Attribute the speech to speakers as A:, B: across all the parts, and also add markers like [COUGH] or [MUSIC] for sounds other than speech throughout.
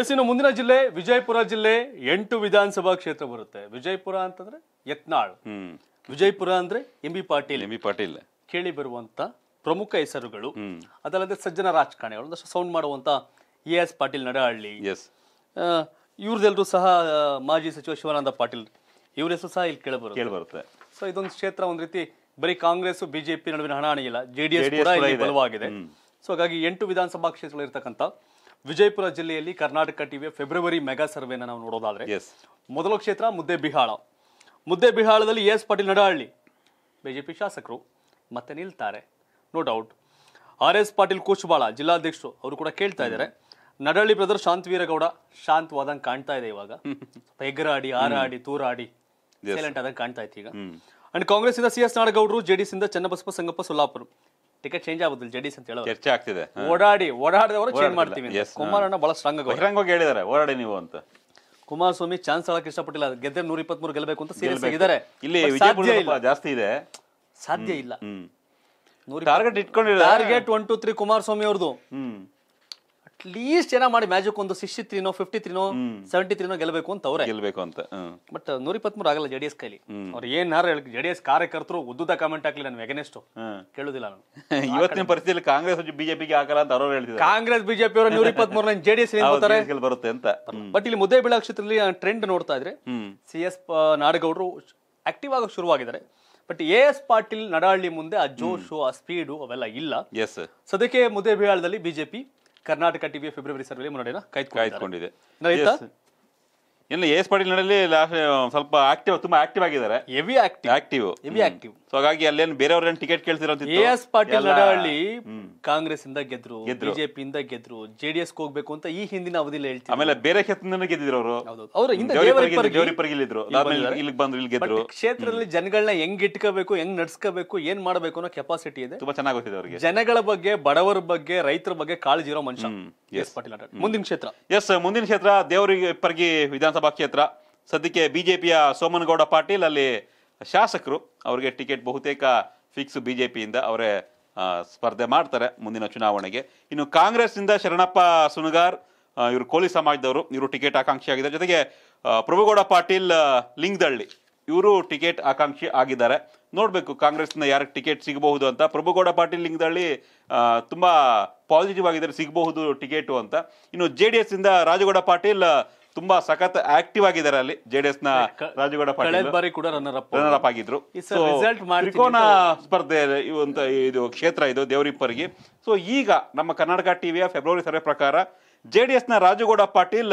A: S ಇನ್ನು ಮುಂದಿನ ಜಿಲ್ಲೆ ವಿಜಯಪುರ ಜಿಲ್ಲೆ ಎಂಟು ವಿಧಾನಸಭಾ ಕ್ಷೇತ್ರ ಬರುತ್ತೆ ವಿಜಯಪುರ ಅಂತಂದ್ರೆ ಯತ್ನಾಳ್ ವಿಜಯಪುರ ಅಂದ್ರೆ M B Patil M B Patil ಕೇಳಿ ಬರುವಂತ ಪ್ರಮುಖ ಹೆಸರುಗಳು ಅದಲ್ಲದೆ ಸಜ್ಜನ ರಾಜಕಾರಣಿಗಳು ಒಂದಷ್ಟು ಸೌಂಡ್ ಮಾಡುವಂತ A S Patil Nadahalli yes ಇವ್ರದೆಲ್ಲರೂ ಸಹ ಮಾಜಿ ಸಚಿವ ಶಿವಾನಂದ ಪಾಟೀಲ್ ಇವ್ರ ಹೆಸರು ಸಹ ಇಲ್ಲಿ ಕೇಳಿ ಕೇಳಬರುತ್ತೆ ಸೊ ಇದೊಂದು ಕ್ಷೇತ್ರ ಒಂದ್ ರೀತಿ ಬರೀ ಕಾಂಗ್ರೆಸ್ ಬಿಜೆಪಿ ನಡುವಿನ ಹಣಾಣಿ ಇಲ್ಲ ಜೆಡಿಎಸ್ ಬಲವಾಗಿದೆ ಸೊ ಹಾಗಾಗಿ ಎಂಟು ವಿಧಾನಸಭಾ ಕ್ಷೇತ್ರಗಳು ಇರ್ತಕ್ಕಂಥ ವಿಜಯಪುರ ಜಿಲ್ಲೆಯಲ್ಲಿ ಕರ್ನಾಟಕ ಟಿವಿಯ ಫೆಬ್ರವರಿ ಮೆಗಾ ಸರ್ವೆನ ನಾವು ನೋಡೋದಾದ್ರೆ ಮೊದಲ ಕ್ಷೇತ್ರ ಮುದ್ದೆ ಬಿಹಾಳ ಮುದ್ದೆ ಬಿಹಾಳದಲ್ಲಿ ಎಸ್ ಪಾಟೀಲ್ ನಡಹಳ್ಳಿ ಬಿಜೆಪಿ ಶಾಸಕರು ಮತ್ತೆ ನಿಲ್ತಾರೆ no doubt R S Patil Kuchabal ಜಿಲ್ಲಾಧ್ಯಕ್ಷರು ಅವರು ಕೂಡ ಕೇಳ್ತಾ ಇದ್ದಾರೆ ನಡಹಳ್ಳಿ ಬ್ರದರ್ ವೀರಗೌಡ ಶಾಂತವಾದಂಗೆ ಕಾಣ್ತಾ ಇದೆ ಇವಾಗ ಎಗ್ಗರಾಡಿ ಆರಾಡಿ ತೂರಾಡಿ ಸೈಲೆಂಟ್ ಆದಂಗೆ ಕಾಣ್ತಾ ಇತ್ತು ಈಗ ಅಂಡ್ ಕಾಂಗ್ರೆಸ್ ಇಂದ ಸಿ ಎಸ್ ನಾಡಗೌಡರು ಜೆಡಿಎಸ್ ಇಂದ ಚನ್ನಬಸಪ್ಪ ಸಂಗಪ್ಪ ಸೊಲ್ಲಾಪುರ್ ಟಿಕೆಟ್ ಚೇಂಜ್ ಆಗುದಿಲ್ಲ ಜೆಡಿಎಸ್ ಅಂತ ಹೇಳೋದು ಚರ್ಚೆ ಆಗ್ತಿದೆ ಓಡಾಡಿ ಓಡಾಡಿದವರು ಚೇಂಜ್ ಮಾಡ್ತೀವಿ ಕುಮಾರಣ್ಣ ಬಹಳ ಸ್ಟ್ರಾಂಗ್ ಆಗಿ ಬಹಿರಂಗವಾಗಿ
B: ಹೇಳಿದ್ದಾರೆ ಓಡಾಡಿ ನೀವು
A: ಅಂತ ಕುಮಾರಸ್ವಾಮಿ ಚಾನ್ಸ್ ಹೇಳಕ್ ಇಷ್ಟಪಟ್ಟಿಲ್ಲ ಗೆದ್ದೆ ನೂರ ಇಪ್ಪತ್ಮೂರು ಗೆಲ್ಲಬೇಕು ಅಂತ ಸೀರಿಯಸ್ ಆಗಿದ್ದಾರೆ ಇಲ್ಲಿ ಇಲ್ಲ ಜಾಸ್ತಿ ಇದೆ ಸಾಧ್ಯ ಇಲ್ಲ ಟಾರ್ಗೆಟ್ ಇಟ್ಕೊಂಡಿಲ್ಲ target one two three Kumaraswamy ಅವ್ರದ್ದು ಲೀಸ್ಟ್ ಏನ ಮಾಡಿ ಮ್ಯಾಜಿಕ್ ಒಂದು ಸಿಕ್ಸ್ಟಿ ತ್ರೀನೋ ಫಿಫ್ಟಿ ತ್ರೀನೋ ಸೆವೆಂಟಿ ತ್ರೀನೋ ಗೆಲ್ಬೇಕು ಅಂತ ಅವ್ರೆ ಗೆಲ್ಬೇಕು ಅಂತ ಬಟ್ ನೂರ ಇಪ್ಪತ್ಮೂರು ಆಗಲ್ಲ ಜೆಡಿಎಸ್ ಕೈಲಿ ಅವ್ರು ಏನಾರು ಹೇಳಿ ಜೆ ಕಾರ್ಯಕರ್ತರು ಉದ್ದುದ ಕಾಮೆಂಟ್ ಹಾಕ್ಲಿ ನಾನು ಎಗನೆಸ್ಟ್ ಕೇಳುದಿಲ್ಲ ನಾನು [LAUGHS] ಇವತ್ತಿನ ಪರಿಸ್ಥಿತಿಯಲ್ಲಿ ಕಾಂಗ್ರೆಸ್ ಬಿಜೆಪಿಗೆ ಆಗಲ್ಲ ಅಂತ ಅವರು ಹೇಳಿದ್ರು ಕಾಂಗ್ರೆಸ್ ಬಿಜೆಪಿ ಅವರು ನೂರ ಇಪ್ಪತ್ಮೂರನ ಜೆ ಡಿ ಎಸ್ ಬರುತ್ತೆ ಅಂತ ಬಟ್ ಇಲ್ಲಿ ಮುದ್ದೇಬಿಳ ಕ್ಷೇತ್ರದಲ್ಲಿ ಟ್ರೆಂಡ್ ನೋಡ್ತಾ ಇದ್ರೆ ಸಿ ಎಸ್ ನಾಡಗೌಡರು ಆಕ್ಟಿವ್ ಆಗೋ ಶುರುವಾಗಿದ್ದಾರೆ but A S Patil Nadahalli ಮುಂದೆ ಆ ಜೋಶು ಆ ಸ್ಪೀಡು ಅವೆಲ್ಲ ಇಲ್ಲ ಎಸ್ ಸದ್ಯಕ್ಕೆ ಬಿಹಾಳದಲ್ಲಿ ಬಿಜೆಪಿ ಕರ್ನಾಟಕ ಟಿವಿ ಫೆಬ್ರವರಿ ಸರ್ವೇಲಿ ಮುನ್ನಡೆನ ಕಾಯ್ದುಕೊಂಡಿದೆ ಇನ್ನು ಎಸ್ ಪಾಟೀಲ್ ನಡಲಿ ಲಾಸ್ಟ್ ಸ್ವಲ್ಪ ಆಕ್ಟಿವ್ ತುಂಬಾ ಆಕ್ಟಿವ್ ಆಗಿದ್ದಾರೆ heavy active active heavy active so ಹಾಗಾಗಿ ಅಲ್ಲೇನು ಬೇರೆಯವ್ರೇನು ಟಿಕೆಟ್ ಕೇಳ್ತಿರೋ ಎಸ್ ಪಾಟೀಲ್ ನಡಹಳ್ಳಿ ಕಾಂಗ್ರೆಸ್ ಇಂದ ಗೆದ್ರು ಬಿಜೆಪಿ ಇಂದ ಗೆದ್ರು ಜೆಡಿಎಸ್ ಹೋಗ್ಬೇಕು ಅಂತ ಈ ಹಿಂದಿನ ಅವಧಿಲಿ ಹೇಳ್ತೀವಿ
B: ಆಮೇಲೆ ಬೇರೆ ಕ್ಷೇತ್ರದಿಂದ ಗೆದ್ದಿದ್ರು ಅವರು ಇಲ್ಲಿ ಬಂದ್ರು ಇಲ್ಲಿ ಗೆದ್ರು
A: ಕ್ಷೇತ್ರದಲ್ಲಿ ಜನಗಳನ್ನ ಹೆಂಗ್ ಇಟ್ಕೋಬೇಕು ಹೆಂಗ್ ನಡ್ಸ್ಕೋಬೇಕು ಏನ್ ಮಾಡ್ಬೇಕು ಅನ್ನೋ ಕೆಪಾಸಿಟಿ ಇದೆ ತುಂಬಾ ಚೆನ್ನಾಗಿ ಗೊತ್ತಿದೆ ಅವರಿಗೆ ಜನಗಳ ಬಗ್ಗೆ ಬಡವರ ಬಗ್ಗೆ ರೈತರ ಬಗ್ಗೆ ಕಾಳಜಿ ಇರೋ ಮನುಷ್ಯ ಪಾಟೀಲ್ ಮುಂದಿನ ಕ್ಷೇತ್ರ ಎಸ್
B: ಮುಂದಿನ ಕ್ಷೇತ್ರ ದೇವರಿಗೆ ಪರ್ಗಿ ವಿಧಾನಸಭಾ ಕ್ಷೇತ್ರ ಸದ್ಯಕ್ಕೆ ಬಿಜೆಪಿಯ ಸೋಮನಗೌಡ ಪಾಟೀಲ್ ಅಲ್ಲಿ ಶಾಸಕರು ಅವರಿಗೆ ಟಿಕೆಟ್ ಬಹುತೇಕ ಫಿಕ್ಸ್ ಬಿಜೆಪಿಯಿಂದ ಅವರೇ ಸ್ಪರ್ಧೆ ಮಾಡ್ತಾರೆ ಮುಂದಿನ ಚುನಾವಣೆಗೆ ಇನ್ನು ಕಾಂಗ್ರೆಸ್ನಿಂದ ಶರಣಪ್ಪ ಸುನಗಾರ್ ಇವರು ಕೋಲಿ ಸಮಾಜದವರು ಇವರು ಟಿಕೆಟ್ ಆಕಾಂಕ್ಷಿ ಆಗಿದ್ದಾರೆ ಜೊತೆಗೆ ಪ್ರಭುಗೌಡ ಪಾಟೀಲ್ ಲಿಂಗದಳ್ಳಿ ಇವರು ಟಿಕೆಟ್ ಆಕಾಂಕ್ಷಿ ಆಗಿದ್ದಾರೆ ನೋಡಬೇಕು ಕಾಂಗ್ರೆಸ್ನ ಯಾರಿಗೆ ಟಿಕೆಟ್ ಸಿಗಬಹುದು ಅಂತ ಪ್ರಭುಗೌಡ ಪಾಟೀಲ್ ಲಿಂಗದಳ್ಳಿ ತುಂಬ ಪಾಸಿಟಿವ್ ಆಗಿದ್ದಾರೆ ಸಿಗಬಹುದು ಟಿಕೆಟು ಅಂತ ಇನ್ನು ಜೆ ಡಿ ಎಸ್ನಿಂದ ರಾಜಗೌಡ ಪಾಟೀಲ್ ತುಂಬಾ ಸಖತ್ ಆಕ್ಟಿವ್ ಆಗಿದ್ದಾರೆ ಅಲ್ಲಿ ಜೆಡಿಎಸ್ ನ ರಾಜಗೌಡ ಪಾಟೀಲ್ ಬಾರಿ ಕೂಡ ರನ್ನರ್ ಅಪ್ ಆಗಿದ್ರು ತ್ರಿಕೋನ ಸ್ಪರ್ಧೆ ಇದು ಕ್ಷೇತ್ರ ಇದು ದೇವರಿಪ್ಪರಿಗೆ ಸೊ ಈಗ ನಮ್ಮ ಕರ್ನಾಟಕ ಟಿವಿಯ ಫೆಬ್ರವರಿ ಸರ್ವೆ ಪ್ರಕಾರ ಜೆಡಿಎಸ್ ನ ರಾಜುಗೌಡ ಪಾಟೀಲ್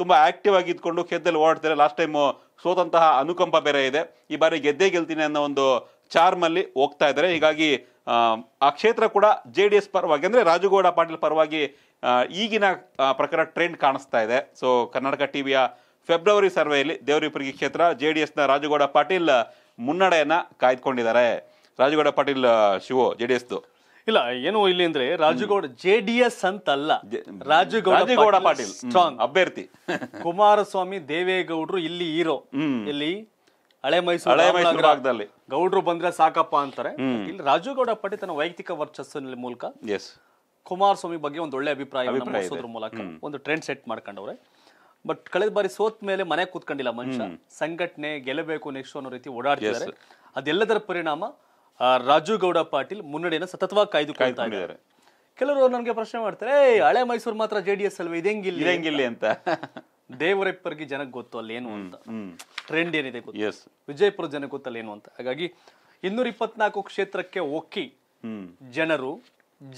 B: ತುಂಬಾ ಆಕ್ಟಿವ್ ಆಗಿ ಇದ್ಕೊಂಡು ಕ್ಷೇತ್ರದಲ್ಲಿ ಓಡಾಡ್ತಾರೆ ಲಾಸ್ಟ್ ಟೈಮ್ ಸೋತಂತಹ ಅನುಕಂಪ ಬೇರೆ ಇದೆ ಈ ಬಾರಿ ಗೆದ್ದೇ ಗೆಲ್ತೀನಿ ಅನ್ನೋ ಒಂದು ಚಾರ್ಮ್ ಅಲ್ಲಿ ಹೋಗ್ತಾ ಇದ್ದಾರೆ ಹೀಗಾಗಿ ಆ ಕ್ಷೇತ್ರ ಕೂಡ ಜೆ ಡಿ ಎಸ್ ಪರವಾಗಿ ಅಂದರೆ ರಾಜುಗೌಡ ಪಾಟೀಲ್ ಪರವಾಗಿ ಈಗಿನ ಪ್ರಕಾರ ಟ್ರೆಂಡ್ ಕಾಣಿಸ್ತಾ ಇದೆ ಸೊ ಕರ್ನಾಟಕ ಟಿ ವಿಯ ಫೆಬ್ರವರಿ ಸರ್ವೆಯಲ್ಲಿ ದೇವರಿಪುರಿ ಕ್ಷೇತ್ರ ಜೆ ಡಿ ಎಸ್ನ ರಾಜುಗೌಡ ಪಾಟೀಲ್ ಮುನ್ನಡೆಯನ್ನ ಕಾಯ್ದುಕೊಂಡಿದ್ದಾರೆ ರಾಜುಗೌಡ ಪಾಟೀಲ್ ಶಿವ ಜೆ ಡಿ
A: ಇಲ್ಲ ಏನು ಇಲ್ಲಿ ಅಂದ್ರೆ ರಾಜುಗೌಡ ಜೆ ಡಿ ಎಸ್ ಅಂತ ಅಲ್ಲ ರಾಜುಗೌಡ ಪಾಟೀಲ್ ಸ್ಟ್ರಾಂಗ್ ಅಭ್ಯರ್ಥಿ [LAUGHS] ಕುಮಾರಸ್ವಾಮಿ ದೇವೇಗೌಡರು ಇಲ್ಲಿ ಹೀರೋ ಇಲ್ಲಿ ಹಳೆ ಮೈಸೂರು ಗೌಡ್ರು ಬಂದ್ರೆ ಸಾಕಪ್ಪ ಅಂತಾರೆ ಇಲ್ಲಿ ರಾಜುಗೌಡ ಪಾಟೀಲ್ ತನ್ನ ವೈಯಕ್ತಿಕ ವರ್ಚಸ್ಸಿನ ಮೂಲಕ ಎಸ್ ಕುಮಾರಸ್ವಾಮಿ ಬಗ್ಗೆ ಒಂದು ಒಳ್ಳೆ ಅಭಿಪ್ರಾಯ ಮೂಲಕ ಒಂದು ಟ್ರೆಂಡ್ ಸೆಟ್ ಮಾಡ್ಕೊಂಡವ್ರೆ ಬಟ್ ಕಳೆದ ಬಾರಿ ಸೋತ್ ಮೇಲೆ ಮನೆ ಕೂತ್ಕೊಂಡಿಲ್ಲ ಮನುಷ್ಯ ಸಂಘಟನೆ ಗೆಲ್ಲಬೇಕು ನೆಕ್ಸ್ಟ್ ಅನ್ನೋ ರೀತಿ ಓಡಾಡ್ತಿದ್ದಾರೆ ಅದೆಲ್ಲದರ ಪರಿಣಾಮ ರಾಜು ಗೌಡ ಪಾಟೀಲ್ ಮುನ್ನಡೆಯನ್ನು ಸತತವಾಗಿ ಕಾಯ್ದುಕೊಳ್ತಾ ಇದ್ದಾರೆ ಕೆಲವರು ನನಗೆ ಪ್ರಶ್ನೆ ಮಾಡ್ತಾರೆ ಹಳೆ ಮೈಸೂರು ಮಾತ್ರ ಜೆಡಿಎಸ್ ಅಲ್ವೇ ಇದಂಗಿಲ್ಲ ಇದಂಗಿಲ್ಲ ಅಂತ [LAUGHS] ದೇವರಪ್ಪರಿಗೆ ಜನಕ್ಕೆ ಗೊತ್ತು ಏನು ಅಂತ ಟ್ರೆಂಡ್ ಏನಿದೆ ಗೊತ್ತು ವಿಜಯಪುರ ಜನಕ್ಕೆ ಏನು ಅಂತ ಹಾಗಾಗಿ ಇನ್ನೂರ ಇಪ್ಪತ್ನಾಲ್ಕು ಕ್ಷೇತ್ರಕ್ಕೆ ಒಕ್ಕಿ ಜನರು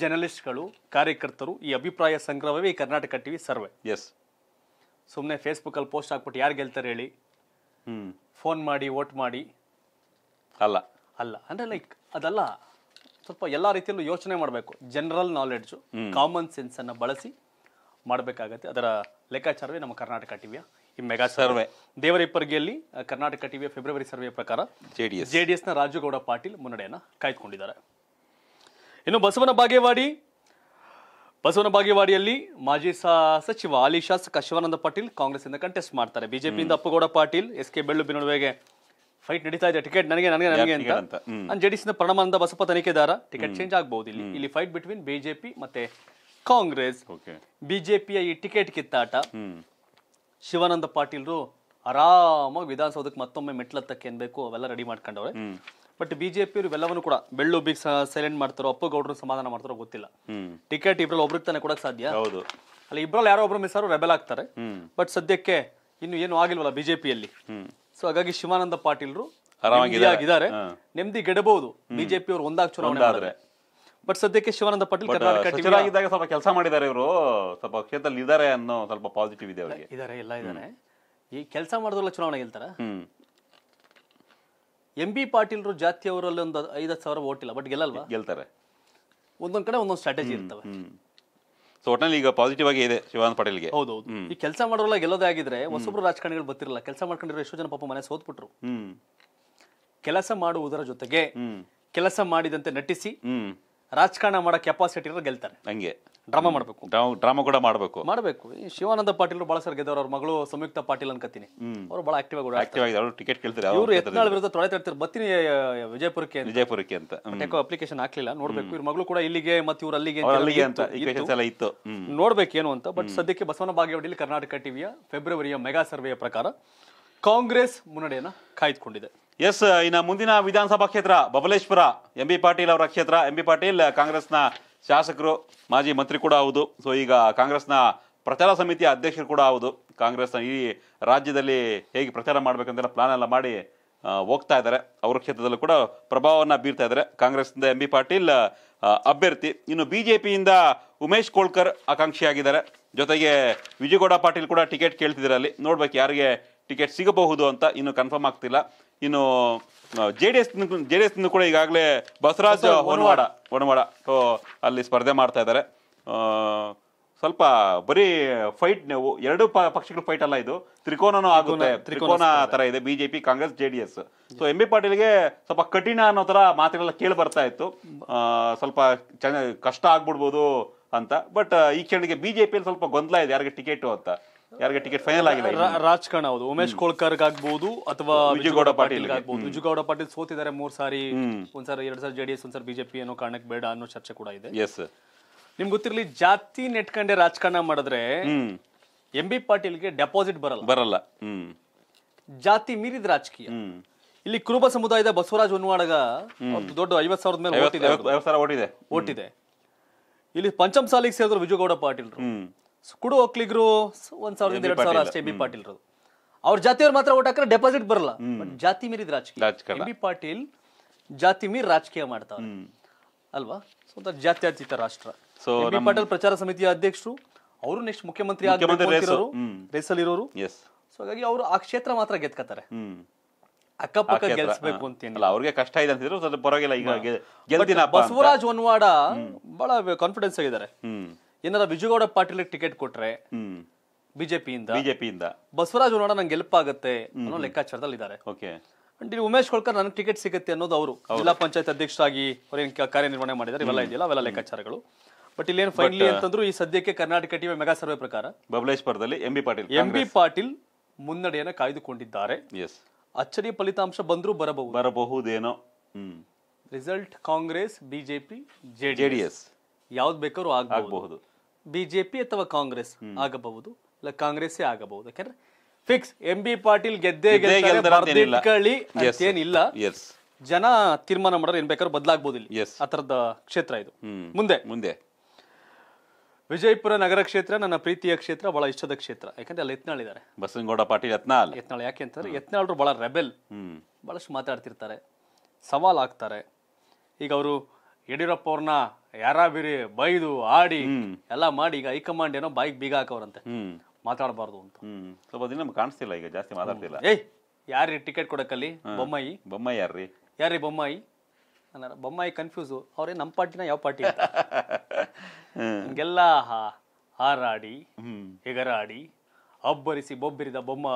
A: ಜರ್ನಲಿಸ್ಟ್ಗಳು ಕಾರ್ಯಕರ್ತರು ಈ ಅಭಿಪ್ರಾಯ ಸಂಗ್ರಹವೇ ಈ ಕರ್ನಾಟಕ ಟಿವಿ ಸರ್ವೆ ಎಸ್ ಸುಮ್ಮನೆ ಫೇಸ್ಬುಕ್ ಅಲ್ಲಿ ಪೋಸ್ಟ್ ಹಾಕ್ಬಿಟ್ಟು ಯಾರು ಗೆಲ್ತಾರೆ ಹೇಳಿ ಫೋನ್ ಮಾಡಿ ವೋಟ್ ಮಾಡಿ ಅಲ್ಲ ಅಲ್ಲ ಅಂದ್ರೆ ಲೈಕ್ ಅದಲ್ಲ ಸ್ವಲ್ಪ ಎಲ್ಲ ರೀತಿಯಲ್ಲೂ ಯೋಚನೆ ಮಾಡಬೇಕು ಜನರಲ್ ನಾಲೆಡ್ಜು ಕಾಮನ್ ಸೆನ್ಸ್ ಅನ್ನು ಬಳಸಿ ಮಾಡಬೇಕಾಗತ್ತೆ ಅದರ ಲೆಕ್ಕಾಚಾರವೇ ನಮ್ಮ ಕರ್ನಾಟಕ ಟಿವಿಯ ಈ ಮೆಗಾ ಸರ್ವೆ ದೇವರಿಪ್ಪರ್ಗಿಯಲ್ಲಿ ಕರ್ನಾಟಕ ಟಿವಿಯ ಫೆಬ್ರವರಿ ಸರ್ವೆ ಪ್ರಕಾರ ಜೆಡಿಎಸ್ ಜೆಡಿಎಸ್ನ ರಾಜುಗೌಡ ಪಾಟೀಲ್ ಮುನ್ನಡೆಯನ್ನ ಕಾಯ್ದುಕೊಂಡಿದ್ದಾರೆ ಇನ್ನು ಬಸವನ ಬಾಗೇವಾಡಿ ಬಸವನ ಬಾಗೇವಾಡಿಯಲ್ಲಿ ಮಾಜಿ ಸಚಿವ ಹಾಲಿ ಶಾಸಕ ಶಿವಾನಂದ ಪಾಟೀಲ್ ಕಾಂಗ್ರೆಸ್ನಿಂದ ಕಂಟೆಸ್ಟ್ ಮಾಡ್ತಾರೆ ಬಿಜೆಪಿಯಿಂದ ಅಪ್ಪಗೌಡ ಪಾಟೀಲ್ ಎಸ್ ಕೆ ಬೆಳ್ಳುಬಿ ನಡುವೆಗೆ ಫೈಟ್ ನಡೀತಾ ಇದೆ ಟಿಕೆಟ್ ನನಗೆ ನನಗೆ ನನಗೆ ಅಂತ ಜೆಡಿಎಸ್ನ ಪ್ರಣಮಾನಂದ ಬಸಪ್ಪ ತನಿಖೆದಾರ ಟಿಕೆಟ್ ಚೇಂಜ್ ಆಗಬಹುದು ಇಲ್ಲಿ ಇಲ್ಲಿ ಫೈಟ್ ಬಿಟ್ವೀನ್ ಬಿಜೆಪಿ ಮತ್ತೆ ಕಾಂಗ್ರೆಸ್ ಬಿಜೆಪಿಯ ಈ ಟಿಕೆಟ್ ಕಿತ್ತಾಟ ಶಿವಾನಂದ ಪಾಟೀಲ್ರು ಆರಾಮಾಗಿ ವಿಧಾನಸೌಧಕ್ಕೆ ಮತ್ತೊಮ್ಮೆ ಮೆಟ್ಲತ್ತಕ್ಕೆ ಬೇಕು ಅವೆಲ್ಲ ರೆಡಿ ಮಾಡ್ಕೊಂಡವ್ರೆ ಬಟ್ ಬಿಜೆಪಿಯವರು ಇವೆಲ್ಲವನ್ನು ಕೂಡ ಬೆಳ್ಳು ಬಿಗ್ ಸೈಲೆಂಟ್ ಮಾಡ್ತಾರೋ ಅಪ್ಪು ಗೌಡ್ರು ಸಮಾಧಾನ ಮಾಡ್ತಾರೋ ಗೊತ್ತಿಲ್ಲ ಟಿಕೆಟ್ ಇಬ್ರಲ್ಲಿ ಒಬ್ರಿಗೆ ತಾನೆ ಕೊಡಕ್ ಸಾಧ್ಯ ಹೌದು ಅಲ್ಲಿ ಇಬ್ರಲ್ಲಿ ಯಾರೋ ಒಬ್ರು ಮಿಸ್ ರೆಬೆಲ್ ಆಗ್ತಾರೆ ಬಟ್ ಸದ್ಯಕ್ಕೆ ಇನ್ನು ಏನು ಆಗಿಲ್ವಲ್ಲ ಬಿಜೆಪಿಯಲ್ಲಿ ಸೊ ಹಾಗಾಗಿ ಶಿವಾನಂದ ಪಾಟೀಲ್ರು ಇದ್ದಾರೆ ನೆಮ್ಮದಿ ಗೆಡಬಹುದು ಬಿಜೆಪಿಯವ್ರು ಒಂದಾಗ ಚುನಾವಣೆ ಬಟ್ ಸದ್ಯಕ್ಕೆ ಶಿವಾನಂದ ಪಟೇಲ್ ಕರ್ನಾಟಕ uh, ಸಚಿವರಾಗಿದ್ದಾಗ
B: ಸ್ವಲ್ಪ ಕೆಲಸ ಮಾಡಿದ್ದಾರೆ ಇವರು ಸ್ವಲ್ಪ ಕ್ಷೇತ್ರದಲ್ಲಿ ಇದ್ದಾರೆ ಅನ್ನೋ ಸ್ವಲ್ಪ
A: ಪಾಸಿಟಿವ್ ಇದೆ ಅವರಿಗೆ ಇದ್ದಾರೆ ಎಲ್ಲ ಇದ್ದಾರೆ ಈ ಕೆಲಸ ಮಾಡಿದ್ರಲ್ಲ ಚುನಾವಣೆ ಗೆಲ್ತಾರ ಎಂ ಬಿ ಪಾಟೀಲ್ರು ಜಾತಿಯವರಲ್ಲಿ ಒಂದು ಐದು ಸಾವಿರ ಓಟ್ ಇಲ್ಲ ಬಟ್ ಗೆಲ್ಲಲ್ವಾ ಗೆಲ್ತಾರೆ ಒಂದೊಂದ್ ಕಡೆ ಒಂದೊಂದು ಸ್ಟ್ರಾಟಜಿ ಇರ್ತವೆ
B: ಸೊ ಒಟ್ಟಿನಲ್ಲಿ ಈಗ ಪಾಸಿಟಿವ್ ಆಗಿ ಇದೆ ಶಿವಾನಂದ ಪಟೇಲ್ಗೆ ಹೌದು ಹೌದು ಈ
A: ಕೆಲಸ ಮಾಡೋಲ್ಲ ಗೆಲ್ಲೋದೇ ಆಗಿದ್ರೆ ರಾಜಕಾರಣಿಗಳು ಬರ್ತಿರಲ್ಲ ಕೆಲಸ ಮಾಡ್ಕೊಂಡಿರೋ ಎಷ್ಟೋ ಜನ ಪಾಪ ಮನೆ ಸೋತ್ಬಿಟ್ರು ಕೆಲಸ ಮಾಡುವುದರ ಜೊತೆಗೆ ಕೆಲಸ ಮಾಡಿದಂತೆ ನಟಿಸಿ ರಾಜಕಾರಣ ಮಾಡೋ ಕೆಪಾಸಿಟಿ ಇರೋ ಗೆಲ್ತಾರೆ ಹಂಗೆ ಡ್ರಾಮಾ ಮಾಡಬೇಕು ಡ್ರಾಮಾ ಕೂಡ ಮಾಡಬೇಕು ಮಾಡಬೇಕು ಈ ಶಿವಾನಂದ ಪಾಟೀಲ್ ಬಹಳ ಸರ್ ಗೆದ್ದವರು ಅವ್ರ ಮಗಳು ಸಂಯುಕ್ತ ಪಾಟೀಲ್ ಅನ್ಕತ್ತೀನಿ ಅವ್ರು ಬಹಳ ಆಕ್ಟಿವ್ ಆಗಿ ಆಕ್ಟಿವ್
B: ಆಗಿ ಅವರು ಟಿಕೆಟ್ ಕೇಳ್ತಾರೆ ಇವರು ಯತ್ನಾಳ್ ವಿರುದ್ಧ
A: ತೊಳೆ ತರ್ತಾರೆ ವಿಜಯಪುರಕ್ಕೆ
B: ವಿಜಯಪುರಕ್ಕೆ ಅಂತ ಯಾಕೋ
A: ಅಪ್ಲಿಕೇಶನ್ ಹಾಕ್ಲಿಲ್ಲ ನೋಡ್ಬೇಕು ಇವ್ರ ಮಗಳು ಕೂಡ ಇಲ್ಲಿಗೆ ಮತ್ತೆ ಇವ್ರು ಅಲ್ಲಿಗೆ ಅಲ್ಲಿಗೆ ಅಂತ ಎಲ್ಲ ಇತ್ತು ಏನು ಅಂತ ಬಟ್ ಸದ್ಯಕ್ಕೆ ಬಸವನ ಇಲ್ಲಿ ಕರ್ನಾಟಕ ಟಿವಿಯ ಫೆಬ್ರವರಿಯ ಮೆಗಾ ಸರ್ವೆಯ ಪ್ರಕಾರ ಕಾಂಗ್ರೆಸ್ ಮುನ್ನಡೆಯನ್ನ ಕಾಯ್ದುಕೊಂಡಿದೆ
B: ಎಸ್ ಇನ್ನು ಮುಂದಿನ ವಿಧಾನಸಭಾ ಕ್ಷೇತ್ರ ಬಬಲೇಶ್ವರ ಎಂ ಬಿ ಪಾಟೀಲ್ ಅವರ ಕ್ಷೇತ್ರ ಎಂ ಬಿ ಪಾಟೀಲ್ ಕಾಂಗ್ರೆಸ್ನ ಶಾಸಕರು ಮಾಜಿ ಮಂತ್ರಿ ಕೂಡ ಹೌದು ಸೊ ಈಗ ಕಾಂಗ್ರೆಸ್ನ ಪ್ರಚಾರ ಸಮಿತಿಯ ಅಧ್ಯಕ್ಷರು ಕೂಡ ಹೌದು ಕಾಂಗ್ರೆಸ್ನ ಈ ರಾಜ್ಯದಲ್ಲಿ ಹೇಗೆ ಪ್ರಚಾರ ಮಾಡಬೇಕಂತೆಲ್ಲ ಪ್ಲಾನ್ ಎಲ್ಲ ಮಾಡಿ ಹೋಗ್ತಾ ಇದ್ದಾರೆ ಅವರ ಕ್ಷೇತ್ರದಲ್ಲೂ ಕೂಡ ಪ್ರಭಾವವನ್ನು ಬೀರ್ತಾ ಇದ್ದಾರೆ ಕಾಂಗ್ರೆಸ್ನಿಂದ ಎಂ ಬಿ ಪಾಟೀಲ್ ಅಭ್ಯರ್ಥಿ ಇನ್ನು ಬಿ ಜೆ ಪಿಯಿಂದ ಉಮೇಶ್ ಕೋಳ್ಕರ್ ಆಕಾಂಕ್ಷಿಯಾಗಿದ್ದಾರೆ ಜೊತೆಗೆ ವಿಜಯಗೌಡ ಪಾಟೀಲ್ ಕೂಡ ಟಿಕೆಟ್ ಕೇಳ್ತಿದ್ದಾರೆ ಅಲ್ಲಿ ನೋಡ್ಬೇಕು ಯಾರಿಗೆ ಟಿಕೆಟ್ ಸಿಗಬಹುದು ಅಂತ ಇನ್ನು ಕನ್ಫರ್ಮ್ ಆಗ್ತಿಲ್ಲ ಇನ್ನು J D S J D S ಕೂಡ ಈಗಾಗಲೇ ಬಸವರಾಜ್ ಹೊನವಾಡ ಹೊನವಾಡ ಸೊ ಅಲ್ಲಿ ಸ್ಪರ್ಧೆ ಮಾಡ್ತಾ ಇದ್ದಾರೆ ಸ್ವಲ್ಪ ಬರೀ ಫೈಟ್ ಎರಡು ಪಕ್ಷಗಳ ಫೈಟ್ ಅಲ್ಲ ಇದು ತ್ರಿಕೋನನೂ ಆಗುತ್ತೆ ತ್ರಿಕೋನ ತರ ಇದೆ BJP Congress JDS so M B ಪಾಟೀಲ್ಗೆ ಸ್ವಲ್ಪ ಕಠಿಣ ಅನ್ನೋ ತರ ಮಾತುಗಳೆಲ್ಲ ಕೇಳಿ ಬರ್ತಾ ಇತ್ತು ಸ್ವಲ್ಪ ಕಷ್ಟ ಆಗ್ಬಿಡ್ಬೋದು ಅಂತ ಬಟ್ ಈ ಕ್ಷಣಕ್ಕೆ ಬಿಜೆಪಿಯಲ್ಲಿ ಸ್ವಲ್ಪ ಗೊಂದಲ ಇದೆ ಯಾರಿಗೆ ಟಿಕೆಟ್ ಅಂತ ಯಾರಿಗೆ ಟಿಕೆಟ್ ಫೈನಲ್ ಆಗಿಲ್ಲ
A: ರಾಜಕಾರಣ ಹೌದು ಉಮೇಶ್ ಕೋಳ್ಕರ್ಗ್ ಆಗ್ಬಹುದು ಅಥವಾ ವಿಜಯಗೌಡ ಪಾಟೀಲ್ ಆಗ್ಬಹುದು ವಿಜಯಗೌಡ ಪಾಟೀಲ್ ಸೋತಿದ್ದಾರೆ ಮೂರ್ ಸಾರಿ ಒಂದ್ಸಾರಿ ಎರಡ್ ಸಾರಿ ಜೆಡಿಎಸ್ ಒಂದ್ಸಾರಿ ಬಿಜೆಪಿ ಅನ್ನೋ ಕಾರಣಕ್ಕೆ ಬೇಡ ಅನ್ನೋ ಚರ್ಚೆ ಕೂಡ ಇದೆ ಎಸ್ ನಿಮ್ಗೆ ಗೊತ್ತಿರಲಿ ಜಾತಿ ನೆಟ್ಕೊಂಡೆ ರಾಜಕಾರಣ ಮಾಡಿದ್ರೆ ಎಂ ಬಿ ಪಾಟೀಲ್ಗೆ ಡೆಪಾಸಿಟ್ ಬರಲ್ಲ ಬರಲ್ಲ ಜಾತಿ ಮೀರಿದ ರಾಜಕೀಯ ಇಲ್ಲಿ ಕುರುಬ ಸಮುದಾಯದ ಬಸವರಾಜ್ ಹೊನ್ವಾಡಗ ದೊಡ್ಡ ಐವತ್ ಸಾವಿರದ ಮೇಲೆ ಓಟಿದೆ ಓಟಿದೆ ಇಲ್ಲಿ ಪಂಚಮ್ ಸಾಲಿಗೆ ಸೇರಿದ್ರು ವಿಜಯಗೌಡ ಪಾಟೀಲ್ ಕುಡು ಒಕ್ಕಲಿಗರು 12000 ರಷ್ಟು ಎಂ ಬಿ ಪಾಟೀಲ್ರು ಅವರ ಜಾತಿಯವರ ಮಾತ್ರ ōಟ ಹಾಕರೆ ಡೆಪಾಸಿಟ್ ಬರಲ್ಲ ಜಾತಿ ಮೀರಿ ದ ರಾಜಕೀಯ ಎಂ ಬಿ ಪಾಟೀಲ್ ಜಾತಿ ಮೀರಿ ರಾಜಕೀಯ ಮಾಡುತ್ತಾರೆ ಅಲ್ವಾ ಸೋ ಅದು ಜಾತ್ಯಾತೀತ ರಾಷ್ಟ್ರ ಸೋ ಎಂ ಬಿ ಪಾಟೀಲ್ ಪ್ರಚಾರ ಸಮಿತಿ ಅಧ್ಯಕ್ಷರು ಅವರು ನೆಕ್ಸ್ಟ್ ಮುಖ್ಯಮಂತ್ರಿ ಆಗಿ ಕೋಟಿ ರೇಸ್ ಅಲ್ಲಿ ಇರವರು ಎಸ್ ಸೋ ಹಾಗಾಗಿ ಅವರು ಆ ಕ್ಷೇತ್ರ ಮಾತ್ರ ಗೆತ್ಕತ್ತಾರೆ ಅಕ್ಕಪಕ್ಕ ಗೆಲ್ಸಬೇಕು
B: ಅಂತ ಅಲ್ಲ ಅವರಿಗೆ ಕಷ್ಟ ಇದೆ ಅಂತಿದ್ರು ಅದು ಬರೋಗಿಲ್ಲ ಈಗ ಗೆಲ್ ದಿನ ಬಸವರಾಜ
A: ಒನ್ ವಾರ್ಡ ಬಹಳ ಕಾನ್ಫಿಡೆನ್ಸ್ ಆಗಿದ್ದಾರೆ ಏನಾರ ಬಿಜುಗೌಡ ಪಾಟೀಲ್ ಟಿಕೆಟ್ ಕೊಟ್ರೆ ಬಿಜೆಪಿಯಿಂದ ಬಿಜೆಪಿಯಿಂದ ಬಸವರಾಜ್ ನೋಡ ನಂಗೆ ಹೆಲ್ಪ್ ಆಗುತ್ತೆ ಅನ್ನೋ ಲೆಕ್ಕಾಚಾರದಲ್ಲಿ ಇದ್ದಾರೆ ಓಕೆ ಅಂಡ್ ಇಲ್ಲಿ ಉಮೇಶ್ ಕೊಳ್ಕರ್ ನನಗೆ ಟಿಕೆಟ್ ಸಿಗುತ್ತೆ ಅನ್ನೋದು ಅವರು ಜಿಲ್ಲಾ ಪಂಚಾಯತ್ ಅಧ್ಯಕ್ಷರಾಗಿ ಅವರೇನು ಕಾರ್ಯನಿರ್ವಹಣೆ ಮಾಡಿದ್ದಾರೆ ಇವೆಲ್ಲ ಇದೆಯಲ್ಲ ಅವೆಲ್ಲ ಲೆಕ್ಕಾಚಾರಗಳು ಬಟ್ ಇಲ್ಲೇನು ಫೈನಲಿ ಅಂತಂದ್ರು ಈ ಸದ್ಯಕ್ಕೆ ಕರ್ನಾಟಕ ಟಿವಿ ಮೆಗಾ ಸರ್ವೆ ಪ್ರಕಾರ ಬಬಲೇಶ್ವರದಲ್ಲಿ M B Patil M B Patil ಮುನ್ನಡೆಯನ್ನು ಕಾಯ್ದುಕೊಂಡಿದ್ದಾರೆ ಎಸ್ ಅಚ್ಚರಿ ಫಲಿತಾಂಶ ಬಂದರೂ ಬರಬಹುದು ಬರಬಹುದೇನೋ ರಿಸಲ್ಟ್ ಕಾಂಗ್ರೆಸ್ ಬಿಜೆಪಿ ಜೆಡಿಎಸ್ ಯಾವ್ದು ಬೇಕಾದ್ರೂ ಆಗಬಹುದು ಬಿಜೆಪಿ ಅಥವಾ ಕಾಂಗ್ರೆಸ್ ಆಗಬಹುದು ಇಲ್ಲ ಕಾಂಗ್ರೆಸ್ಸೇ ಆಗಬಹುದು ಯಾಕಂದ್ರೆ ಫಿಕ್ಸ್ ಎಂ ಬಿ ಪಾಟೀಲ್ ಗೆದ್ದೇ ಏನಿಲ್ಲ ಜನ ತೀರ್ಮಾನ ಮಾಡೋರು ಏನ್ ಬೇಕಾದ್ರೂ ಬದಲಾಗಬಹುದು ಇಲ್ಲಿ ಆ ತರದ ಕ್ಷೇತ್ರ ಇದು ಮುಂದೆ ಮುಂದೆ ವಿಜಯಪುರ ನಗರ ಕ್ಷೇತ್ರ ನನ್ನ ಪ್ರೀತಿಯ ಕ್ಷೇತ್ರ ಬಹಳ ಇಷ್ಟದ ಕ್ಷೇತ್ರ ಯಾಕಂದ್ರೆ ಅಲ್ಲಿ ಯತ್ನಾಳ್ ಇದ್ದಾರೆ ಬಸವನಗೌಡ ಪಾಟೀಲ್ ಯತ್ನಾಳ್ ಯತ್ನಾಳ್ ಯಾಕೆ ಅಂತಂದ್ರೆ ಯತ್ನಾಳ್ರು ಬಹಳ ರೆಬೆಲ್ ಬಹಳಷ್ಟು ಮಾತಾಡ್ತಿರ್ತಾರೆ ಸವಾಲ್ ಆಗ್ತಾರೆ ಈಗ ಅವರು ಯಡಿಯೂರಪ್ಪ ಅವ್ರನ್ನ ಯಾರಾಬಿರಿ ಬೈದು ಆಡಿ ಎಲ್ಲ ಮಾಡಿ ಈಗ ಹೈಕಮಾಂಡ್ ಏನೋ ಬೈಕ್ ಬೀಗ ಹಾಕವ್ರಂತೆ ಮಾತಾಡಬಾರ್ದು ಅಂತ ಸ್ವಲ್ಪ ದಿನ ಕಾಣಿಸ್ತಿಲ್ಲ ಈಗ ಜಾಸ್ತಿ ಮಾತಾಡ್ತಿಲ್ಲ ಏಯ್ ಯಾರೀ ಟಿಕೆಟ್ ಕೊಡಕ್ಕಲ್ಲಿ ಬೊಮ್ಮಾಯಿ ಬೊಮ್ಮಾಯಿ ಯಾರ್ರಿ ಯಾರಿ ಬೊಮ್ಮಾಯಿ ಬೊಮ್ಮಾಯಿ ಕನ್ಫ್ಯೂಸ್ ಅವ್ರೇ ನಮ್ಮ ಪಾರ್ಟಿನ ಯಾವ ಪಾರ್ಟಿ [LAUGHS] ಹಿಂಗೆಲ್ಲ ಹಾರಾಡಿ ಹೆಗರಾಡಿ ಅಬ್ಬರಿಸಿ ಬೊಬ್ಬರಿದ ಬೊಮ್ಮ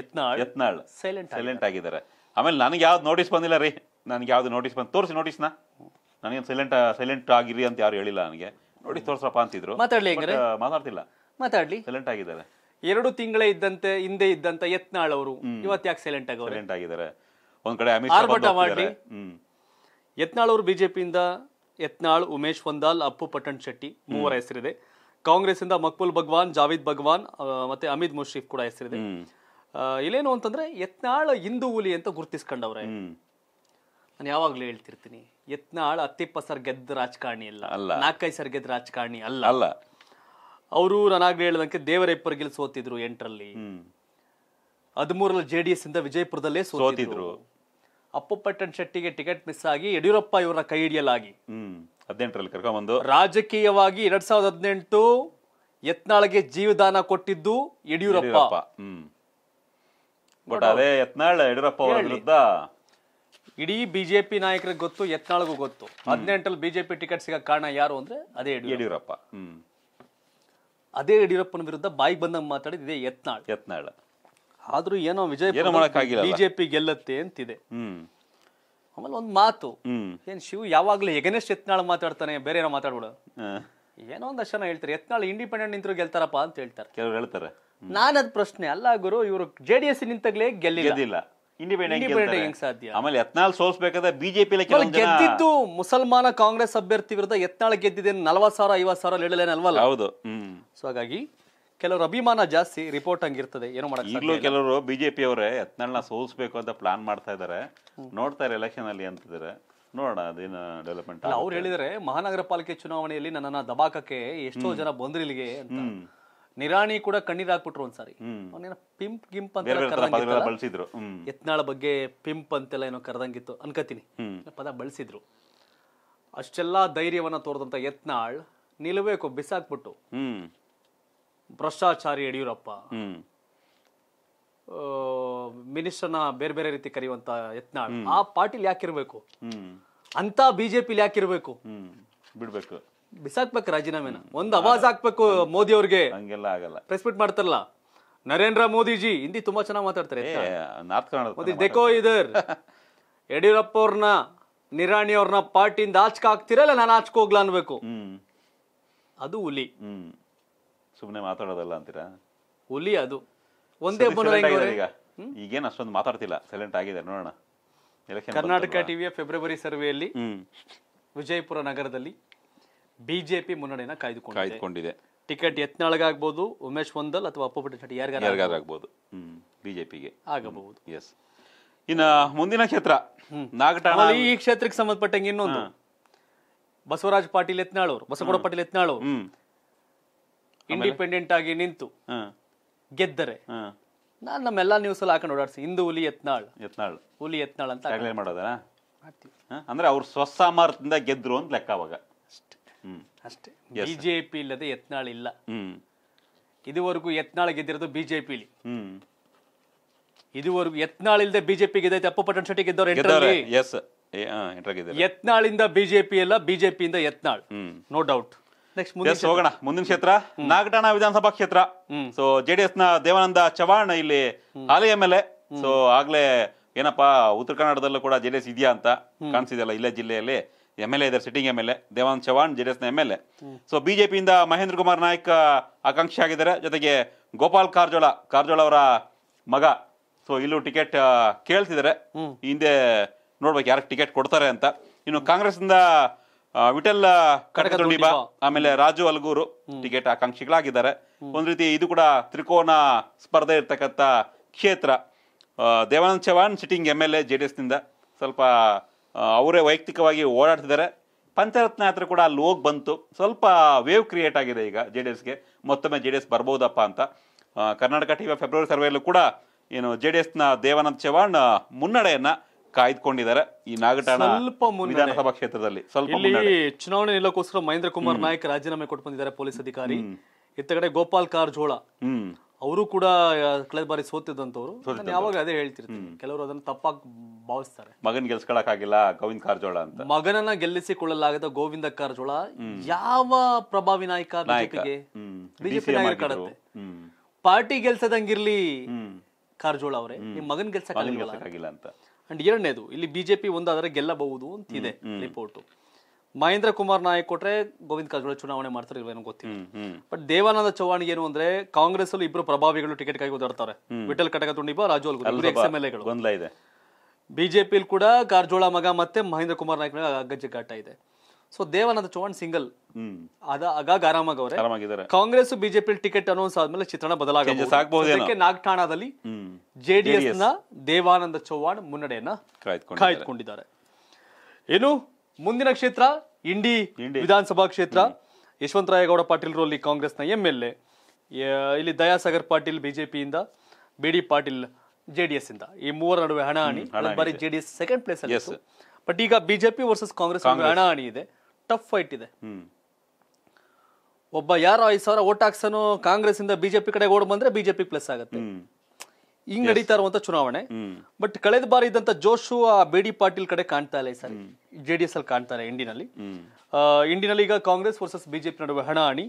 A: ಯತ್ನಾಳ್ ಯತ್ನಾಳ್ ಸೈಲೆಂಟ್ ಸೈಲೆಂಟ್
B: ಆಗಿದ್ದಾರೆ ಆಮೇಲೆ ನನಗೆ ಯಾವ್ದು ನೋಟಿಸ್ ಬಂದಿಲ್ಲ ರೀ ನನಗೆ ಯಾವ್ದು ನೋಟಿಸ್ ಬಂದು ತೋರಿಸಿ ನೋಟಿಸ್ನ ನನಗೇನು ಸೈಲೆಂಟ್ ಸೈಲೆಂಟ್ ಆಗಿರಿ ಅಂತ
A: ಯಾರು ಹೇಳಿಲ್ಲ ನನಗೆ ನೋಡಿ ತೋರಿಸಪ್ಪ ಅಂತಿದ್ರು ಮಾತಾಡ್ಲಿ ಮಾತಾಡ್ತಿಲ್ಲ ಮಾತಾಡ್ಲಿ ಸೈಲೆಂಟ್ ಆಗಿದ್ದಾರೆ ಎರಡು ತಿಂಗಳೇ ಇದ್ದಂತೆ ಹಿಂದೆ ಇದ್ದಂತ ಯತ್ನಾಳ್ ಅವರು ಇವತ್ತು ಯಾಕೆ ಸೈಲೆಂಟ್ ಆಗಿ ಸೈಲೆಂಟ್ ಆಗಿದ್ದಾರೆ ಒಂದ್ ಕಡೆ ಅಮಿತ್ ಮಾಡಿ ಯತ್ನಾಳ್ ಅವರು ಬಿಜೆಪಿಯಿಂದ ಯತ್ನಾಳ್ ಉಮೇಶ್ ಹೊಂದಾಲ್ ಅಪ್ಪು ಪಟ್ಟಣ್ ಶೆಟ್ಟಿ ಮೂವರ ಹೆಸರಿದೆ ಕಾಂಗ್ರೆಸ್ ಇಂದ ಮಕ್ಬುಲ್ ಭಗವಾನ್ ಜಾವೇದ್ ಭಗವಾನ್ ಮತ್ತೆ ಅಮಿತ್ ಮುಷೀಫ್ ಕೂಡ ಹೆಸರಿದೆ ಇಲ್ಲೇನು ಅಂತಂದ್ರೆ ಯತ್ನಾಳ್ ಹಿಂದೂ ಹುಲಿ ಅಂತ ಗುರುತಿಸ್ಕೊಂಡವ್ರೆ ನಾನು ಯಾವಾಗ್ಲೂ ಹೇಳ್ತಿರ್ತೀನಿ ಯತ್ನಾಳ್ ಅತ್ತಿಪ್ಪ ಸರ್ ಗೆದ್ದ ರಾಜಕಾರಣಿ ಅಲ್ಲ ಅಲ್ಲ ನಾಲ್ಕೈ ಸರ್ ಗೆದ್ದ ರಾಜಕಾರಣಿ ಅಲ್ಲ ಅಲ್ಲ ಅವರು ನನಗೆ ಹೇಳ್ದಂಗೆ ದೇವರ ಗೆಲ್ ಸೋತಿದ್ರು ಎಂಟರಲ್ಲಿ ಹದಿಮೂರಲ್ಲಿ ಜೆ ಡಿ ಎಸ್ ಇಂದ ವಿಜಯಪುರದಲ್ಲೇ ಸೋತಿದ್ರು ಅಪ್ಪುಪಟ್ಟಣ್ ಶೆಟ್ಟಿಗೆ ಟಿಕೆಟ್ ಮಿಸ್ ಆಗಿ ಯಡಿಯೂರಪ್ಪ ಇವರ ಕೈ ಹಿಡಿಯಲಾಗಿ ಹದಿನೆಂಟರಲ್ಲಿ ಕರ್ಕೊಂಡು ರಾಜಕೀಯವಾಗಿ ಎರಡ್ ಸಾವಿರದ ಹದಿನೆಂಟು ಯತ್ನಾಳ್ಗೆ ಜೀವದಾನ ಕೊಟ್ಟಿದ್ದು ಯಡಿಯೂರಪ್ಪ
B: ಬಟ್ ಅದೇ ಯತ್ನಾಳ್ ಯಡಿಯೂರಪ್ಪ ಅವರ ವಿರುದ್ಧ
A: ಇಡೀ ಬಿಜೆಪಿ ನಾಯಕರಿಗೆ ಗೊತ್ತು ಎತ್ನಾಳಗೂ ಗೊತ್ತು ಹದಿನೆಂಟಲ್ಲಿ ಬಿಜೆಪಿ ಟಿಕೆಟ್ ಸಿಗೋ ಕಾರಣ ಯಾರು ಅಂದ್ರೆ ಅದೇ ಯಡಿಯೂರಪ್ಪ ಅದೇ ಯಡಿಯೂರಪ್ಪನ ವಿರುದ್ಧ ಬಾಯಿ ಬಂದಂಗೆ ಮಾತಾಡಿದ ಇದೇ ಯತ್ನಾಳ್ ಯತ್ನಾಳ್ ಆದ್ರೂ ಏನೋ ವಿಜಯ ಬಿಜೆಪಿ ಗೆಲ್ಲತ್ತೆ ಅಂತಿದೆ ಆಮೇಲೆ ಒಂದ್ ಮಾತು ಏನ್ ಶಿವ್ ಯಾವಾಗ್ಲೂ ಎಗನೆಸ್ಟ್ ಯತ್ನಾಳ್ ಮಾತಾಡ್ತಾನೆ ಬೇರೆ ಏನೋ ಮಾತಾಡ್ಬಿಡು ಏನೋ ಒಂದ್ ಅಷ್ಟನ ಹೇಳ್ತಾರೆ ಯತ್ನಾಳ್ ಇಂಡಿಪೆಂಡೆಂಟ್ ನಿಂತರು ಗೆಲ್ತಾರಪ್ಪ ಅಂತ ಹೇಳ್ತಾರೆ ಕೆಲವ್ರು ಹೇಳ್ತಾರೆ ನಾನದ್ ಪ್ರಶ್ನೆ ಅಲ್ಲ ಗುರು ಇವರು ಜೆಡಿಎಸ್ ನಿಂತಾಗ್ಲೇ ಗೆಲ್ಲಿಲ್ಲ ಇಂಡಿಪೆಂಡೆಂಟ್
B: ಸಾಧ್ಯ ಆಮೇಲೆ ಬಿಜೆಪಿ ಗೆದ್ದಿದ್ದು
A: ಮುಸಲ್ಮಾನ ಕಾಂಗ್ರೆಸ್ ಅಭ್ಯರ್ಥಿ ವಿರುದ್ಧ ಎತ್ನಾಳ್ ಗೆದ್ದಿದೆ ನಲ್ವತ್ ಸಾವಿರ ಐವತ್ ಸಾವಿರ ಲೇಡಲೇನೆ ಅಲ್ವಲ್ಲ ಹೌದು ಸೊ ಹಾಗಾಗಿ ಕೆಲವರು ಅಭಿಮಾನ ಜಾಸ್ತಿ ರಿಪೋರ್ಟ್ ಹಂಗಿರ್ತದೆ ಏನು ಮಾಡಕ್ ಕೆಲವರು
B: ಬಿಜೆಪಿ ಅವರೇ ಎತ್ನಾಳ್ನ ಸೋಲ್ಸ್ಬೇಕು ಅಂತ ಪ್ಲಾನ್ ಮಾಡ್ತಾ ಇದ್ದಾರೆ ನೋಡ್ತಾರೆ ಎಲೆಕ್ಷನ್ ಅಲ್ಲಿ ಅಂತಿದ್ದಾರೆ ನೋಡೋಣ ಅದೇನು ಡೆವಲಪ್ಮೆಂಟ್ ಅವ್ರು ಹೇಳಿದರೆ
A: ಮಹಾನಗರ ಪಾಲಿಕೆ ಚುನಾವಣೆಯಲ್ಲಿ ನನ್ನನ್ನು ದಬಾಕಕ್ಕೆ ಎಷ್ಟೋ ಜನ ಬಂದ್ರಿಲ್ಲಿಗೆ ಅಂತ ನಿರಾಣಿ ಕೂಡ ಕಣ್ಣೀರ್ ಹಾಕ್ಬಿಟ್ರು ಒಂದ್ಸಾರಿ ಪಿಂಪ್ ಗಿಂಪ್ ಅಂತ ಬಳಸಿದ್ರು ಯತ್ನಾಳ ಬಗ್ಗೆ ಪಿಂಪ್ ಅಂತೆಲ್ಲ ಏನೋ ಕರೆದಂಗಿತ್ತು ಅನ್ಕತೀನಿ ಪದ ಬಳಸಿದ್ರು ಅಷ್ಟೆಲ್ಲಾ ಧೈರ್ಯವನ್ನ ತೋರದಂತ ಯತ್ನಾಳ್ ನಿಲ್ಬೇಕು ಬಿಸಾಕ್ಬಿಟ್ಟು ಭ್ರಷ್ಟಾಚಾರಿ ಯಡಿಯೂರಪ್ಪ ಮಿನಿಸ್ಟರ್ನ ಬೇರೆ ಬೇರೆ ರೀತಿ ಕರೆಯುವಂತ ಯತ್ನಾಳ್ ಆ ಪಾರ್ಟಿಲಿ ಯಾಕಿರ್ಬೇಕು ಅಂತ ಬಿಜೆಪಿಲಿ ಯಾಕಿರ್ಬೇಕು ಬಿಡ್ಬೇಕು ಬಿಸಾಕ್ಬೇಕು ರಾಜೀನಾಮೆನ ಒಂದು ಅವಾಜ್ ಹಾಕ್ಬೇಕು ಮೋದಿ ಅವ್ರಿಗೆ ಹಂಗೆಲ್ಲ ಆಗಲ್ಲ ಪ್ರೆಸ್ ಮೀಟ್ ಮಾಡ್ತಾರಲ್ಲ ನರೇಂದ್ರ ಮೋದಿಜಿ ಹಿಂದಿ ತುಂಬಾ ಚೆನ್ನಾಗಿ ಮಾತಾಡ್ತಾರೆ ನಾರ್ತ್ ಕರ್ನಾಟಕ ಮೋದಿ ದೇಕೋ ಇದರ್ [LAUGHS] ಯಡಿಯೂರಪ್ಪ ಅವ್ರನ್ನ ನಿರಾಣಿ ಅವ್ರನ್ನ ಪಾರ್ಟಿಯಿಂದ ಆಚಕ ಹಾಕ್ತಿರಲ್ಲ ನಾನು ಆಚಕ ಹೋಗ್ಲಾ ಅನ್ಬೇಕು ಅದು ಹುಲಿ ಸುಮ್ಮನೆ ಮಾತಾಡೋದಲ್ಲ ಅಂತೀರಾ ಹುಲಿ ಅದು ಒಂದೇ ಈಗ
B: ಈಗೇನು ಅಷ್ಟೊಂದು ಮಾತಾಡ್ತಿಲ್ಲ ಸೈಲೆಂಟ್ ಆಗಿದೆ ನೋಡೋಣ ಕರ್ನಾಟಕ ಟಿವಿಯ
A: ಫೆಬ್ರವರಿ ಸರ್ವೆಯಲ್ಲಿ ವಿಜಯಪುರ ನಗರದಲ್ಲಿ ಬಿಜೆಪಿ ಮುನ್ನಡೆಯನ್ನು ಕಾಯ್ದುಕೊಂಡು ಕಾಯ್ದುಕೊಂಡಿದೆ ಟಿಕೆಟ್ ಆಗ್ಬಹುದು ಉಮೇಶ್ ಒಂದಲ್ ಅಥವಾ ಅಪ್ಪು ಪಟೇಲ್ ಶೆಟ್ಟಿ ಆಗಬಹುದು ಹ್ಮ್ ಬಿಜೆಪಿಗೆ ಆಗಬಹುದು
B: ಎಸ್ ಇನ್ನ ಮುಂದಿನ
A: ಕ್ಷೇತ್ರ ನಾಗಠಾಣ ಈ ಕ್ಷೇತ್ರಕ್ಕೆ ಸಂಬಂಧಪಟ್ಟಂಗೆ ಇನ್ನೊಂದು ಬಸವರಾಜ್ ಪಾಟೀಲ್ ಯತ್ನಾಳ್ ಅವರು ಬಸವಗೌಡ ಪಾಟೀಲ್ ಎತ್ನಾಳ್ ಅವರು ಇಂಡಿಪೆಂಡೆಂಟ್ ಆಗಿ ನಿಂತು ಗೆದ್ದರೆ ಹ. ನಾನು ಎಲ್ಲಾ ನ್ಯೂಸ್ ಅಲ್ಲಿ ಹಾಕೊಂಡು ಓಡಾಡ್ಸಿ ಇಂದು ಹುಲಿ ಯತ್ನಾಳ್ ಯತ್ನಾಳ್ ಹುಲಿ ಯತ್ನಾಳ್ ಅಂತ ಮಾಡೋದಾ ಅಂದ್ರೆ ಅವ್ರು ಸ್ವಸಾಮರ್ಥ್ಯದಿಂದ ಗೆದ್ರು ಅಂತ ಲೆಕ್ಕ ಅವಾಗ ಅಷ್ಟೇ ಬಿಜೆಪಿ ಇಲ್ಲದೆ ಯತ್ನಾಳ್ ಇಲ್ಲ ಇದುವರೆಗೂ ಯತ್ನಾಳ್ ಗೆದ್ದಿರೋದು ಇಲ್ಲಿ ಇದುವರೆಗೂ ಯತ್ನಾಳ್ ಇಲ್ಲದೆ ಬಿಜೆಪಿ ಗೆದ್ದೈತೆ ಅಪ್ಪ ಪಟ್ಟಣ ಶೆಟ್ಟಿ ಗೆದ್ದವ್ರು ಯತ್ನಾಳಿಂದ ಬಿಜೆಪಿ ಅಲ್ಲ ಬಿಜೆಪಿಯಿಂದ ಯತ್ನಾಳ್
B: ನೋ ಡೌಟ್ ನೆಕ್ಸ್ಟ್ ಹೋಗೋಣ ಮುಂದಿನ ಕ್ಷೇತ್ರ ನಾಗಟಾಣ ವಿಧಾನಸಭಾ ಕ್ಷೇತ್ರ ಸೊ ಜೆಡಿಎಸ್ ನ ದೇವಾನಂದ ಚವಾಣ್ ಇಲ್ಲಿ ಹಾಲಿ ಎಂ ಎಲ್ ಎ ಸೊ ಆಗ್ಲೇ ಏನಪ್ಪಾ ಉತ್ತರ ಕನ್ನಡದಲ್ಲೂ ಕೂಡ ಜೆಡಿಎಸ್ ಇದೆಯಾ ಅಂತ ಅಲ್ಲ ಇಲ್ಲೇ ಜಿಲ್ಲೆಯಲ್ಲಿ ಎಮ್ ಎಲ್ ಎ ಇದ್ದಾರೆ sitting M L A Devanand Chavan J D ಎಸ್ನ ಎಮ್ ಎಲ್ ಎ ಸೊ ಬಿಜೆಪಿಯಿಂದ ಮಹೇಂದ್ರ ಕುಮಾರ್ ನಾಯ್ಕ ಆಕಾಂಕ್ಷಿ ಆಗಿದ್ದಾರೆ ಜೊತೆಗೆ ಗೋಪಾಲ್ ಕಾರಜೋಳ ಕಾರಜೋಳ ಅವರ ಮಗ ಸೊ ಇಲ್ಲೂ ಟಿಕೆಟ್ ಕೇಳ್ತಿದ್ದಾರೆ ಹಿಂದೆ ನೋಡ್ಬೇಕು ಯಾರಿಗೆ ಟಿಕೆಟ್ ಕೊಡ್ತಾರೆ ಅಂತ ಇನ್ನು ಕಾಂಗ್ರೆಸ್ನಿಂದ ವಿಠಲ್ ಕಟಕದೊಡ್ಡಿಬಾ ಆಮೇಲೆ ರಾಜು ಅಲ್ಗೂರು ಟಿಕೆಟ್ ಆಕಾಂಕ್ಷಿಗಳಾಗಿದ್ದಾರೆ ಒಂದ್ ರೀತಿ ಇದು ಕೂಡ ತ್ರಿಕೋನ ಸ್ಪರ್ಧೆ ಇರ್ತಕ್ಕಂಥ ಕ್ಷೇತ್ರ Devanand Chavan sitting M L A J D ಎಸ್ನಿಂದ ಸ್ವಲ್ಪ ಅವರೇ ವೈಯಕ್ತಿಕವಾಗಿ ಓಡಾಡ್ತಿದ್ದಾರೆ ಪಂಚರತ್ನ ಯಾತ್ರೆ ಕೂಡ ಅಲ್ಲಿ ಹೋಗಿ ಬಂತು ಸ್ವಲ್ಪ ವೇವ್ ಕ್ರಿಯೇಟ್ ಆಗಿದೆ ಈಗ ಜೆ ಡಿ ಎಸ್ಗೆ ಮತ್ತೊಮ್ಮೆ ಜೆ ಡಿ ಎಸ್ ಬರ್ಬೋದಪ್ಪ ಅಂತ ಕರ್ನಾಟಕ ಟಿ ಫೆಬ್ರವರಿ ಸರ್ವೆಯಲ್ಲೂ ಕೂಡ ಏನು ಜೆ ಡಿ ಎಸ್ನ ದೇವಾನಂದ್ ಚವಾಣ್ ಮುನ್ನಡೆಯನ್ನ ಕಾಯ್ದುಕೊಂಡಿದ್ದಾರೆ ಈ ನಾಗಟಾಣ ಸ್ವಲ್ಪ ವಿಧಾನಸಭಾ ಕ್ಷೇತ್ರದಲ್ಲಿ ಸ್ವಲ್ಪ
A: ಚುನಾವಣೆ ನಿಲ್ಲೋಕ್ಕೋಸ್ಕರ ಮಹೇಂದ್ರ ಕುಮಾರ್ ನಾಯಕ್ ರಾಜೀನಾಮೆ ಕೊಟ್ಟು ಬಂದಿದ್ದಾರೆ ಪೊಲೀಸ್ ಅಧಿಕಾರಿ ಇತ್ತ ಕಡೆ ಗೋಪಾಲ್ ಕಾರಜೋಳ ಅವರು ಕೂಡ ಕಳೆದ ಬಾರಿ ಸೋತಿದ್ದಂಥವ್ರು ಯಾವಾಗ ಅದೇ ಹೇಳ್ತಿರ್ತೀನಿ ಕೆಲವರು ಅದನ್ನ ತಪ್ಪಾಗಿ ಭಾವಿಸ್ತಾರೆ ಮಗನ್ ಆಗಿಲ್ಲ ಗೋವಿಂದ ಕಾರಜೋಳ ಅಂತ ಮಗನನ್ನ ಗೆಲ್ಲಿಸಿಕೊಳ್ಳಲಾಗದ ಗೋವಿಂದ ಕಾರಜೋಳ ಯಾವ ಪ್ರಭಾವಿ ನಾಯಕ ಬಿಜೆಪಿಗೆ
B: ಬಿಜೆಪಿ ಕಾಡುತ್ತೆ
A: ಪಾರ್ಟಿ ಗೆಲ್ಸದಂಗಿರ್ಲಿ ಕಾರಜೋಳ ಅವರೇ ನಿಮ್ ಮಗನ್ ಗೆಲ್ಸಕ್ಕಾಗಿಲ್ಲ ಅಂತ ಅಂಡ್ ಎರಡನೇದು ಇಲ್ಲಿ ಬಿಜೆಪಿ ಒಂದಾದ್ರೆ ಗೆಲ್ಲಬಹುದು ಅಂತ ಇದೆ ರಿಪೋರ್ಟ್ ಮಹೇಂದ್ರ ಕುಮಾರ್ ನಾಯಕ್ ಕೊಟ್ರೆ ಗೋವಿಂದ ಕಾರಜೋಳ ಚುನಾವಣೆ ಮಾಡ್ತಾರೆ ಇಲ್ವೇನೋ ಗೊತ್ತಿಲ್ಲ ಬಟ್ ದೇವಾನಂದ ಚೌಹಾಣ್ ಏನು ಅಂದ್ರೆ ಕಾಂಗ್ರೆಸ್ ಅಲ್ಲಿ ಇಬ್ರು ಪ್ರಭಾವಿಗಳು ಟಿಕೆಟ್ ಕೈ ಓದಾಡ್ತಾರೆ ವಿಠಲ್ ಕಟಕ ತುಂಡಿಬ ರಾಜೋಲ್ ಎಕ್ಸ್ ಎಂ ಎಗಳು ಬಿಜೆಪಿ ಕೂಡ ಕಾರಜೋಳ ಮಗ ಮತ್ತೆ ಮಹೇಂದ್ರ ಕುಮಾರ್ ನಾಯಕ್ ಕಾಟ ಇದೆ ಸೊ ದೇವಾನಂದ ಚೌಹಾಣ್ ಸಿಂಗಲ್ ಅದ ಆಗಾಗ ಆರಾಮಾಗ ಅವರೇ ಕಾಂಗ್ರೆಸ್ ಬಿಜೆಪಿ ಟಿಕೆಟ್ ಅನೌನ್ಸ್ ಆದ್ಮೇಲೆ ಚಿತ್ರಣ ಬದಲಾಗಬಹುದು ನಾಗಠಾಣದಲ್ಲಿ ಜೆಡಿಎಸ್ ನ ದೇವಾನಂದ ಚೌಹಾಣ್ ಮುನ್ನಡೆಯನ್ನ ಕಾಯ್ದುಕೊಂಡಿದ್ದಾರೆ ಏನು ಮುಂದಿನ ಕ್ಷೇತ್ರ ಇಂಡಿ ವಿಧಾನಸಭಾ ಕ್ಷೇತ್ರ ಯಶವಂತರಾಯಗೌಡ ರೋ ಅಲ್ಲಿ ಕಾಂಗ್ರೆಸ್ನ ಎಂ ಎಲ್ ಎ ಇಲ್ಲಿ ದಯಾಸಾಗರ್ ಪಾಟೀಲ್ ಬಿಜೆಪಿಯಿಂದ ಬಿ ಡಿ ಪಾಟೀಲ್ ಜೆಡಿಎಸ್ ಇಂದ ಈ ಮೂವರ ನಡುವೆ ಹಣಾಹಣಿ ಬಾರಿ ಜೆಡಿಎಸ್ ಸೆಕೆಂಡ್ ಪ್ಲೇಸ್ ಅಲ್ಲಿ ಬಟ್ ಈಗ ಬಿಜೆಪಿ ವರ್ಸಸ್ ಕಾಂಗ್ರೆಸ್ ಹಣಾಹಣಿ ಇದೆ ಟಫ್ ಫೈಟ್ ಇದೆ ಒಬ್ಬ ಯಾರು ಐದು ಸಾವಿರ ಓಟ್ ಹಾಕ್ಸನು ಕಾಂಗ್ರೆಸ್ ಇಂದ ಬಿಜೆಪಿ ಕಡೆ ಓಡ್ ಬಂದ್ರೆ ಬಿಜೆಪಿ ಪ್ಲಸ್ ಆಗುತ್ತೆ ಹಿಂಗ್ ನಡೀತಾ ಇರುವಂತ ಚುನಾವಣೆ ಬಟ್ ಕಳೆದ ಬಾರಿ ಇದ್ದಂತ ಜೋಶು ಬಿ ಡಿ ಪಾಟೀಲ್ ಕಡೆ ಕಾಣ್ತಾ ಇಲ್ಲ ಸರ್ ಜೆ ಡಿ ಎಸ್ ಅಲ್ಲಿ ಕಾಣ್ತಾರೆ ಇಂಡಿಯನಲ್ಲಿ ಇಂಡಿನಲ್ಲಿ ಇಂಡಿನಲ್ಲಿ ಈಗ ಕಾಂಗ್ರೆಸ್ ವರ್ಸಸ್ ಬಿಜೆಪಿ ನಡುವೆ ಹಣಾಹಣಿ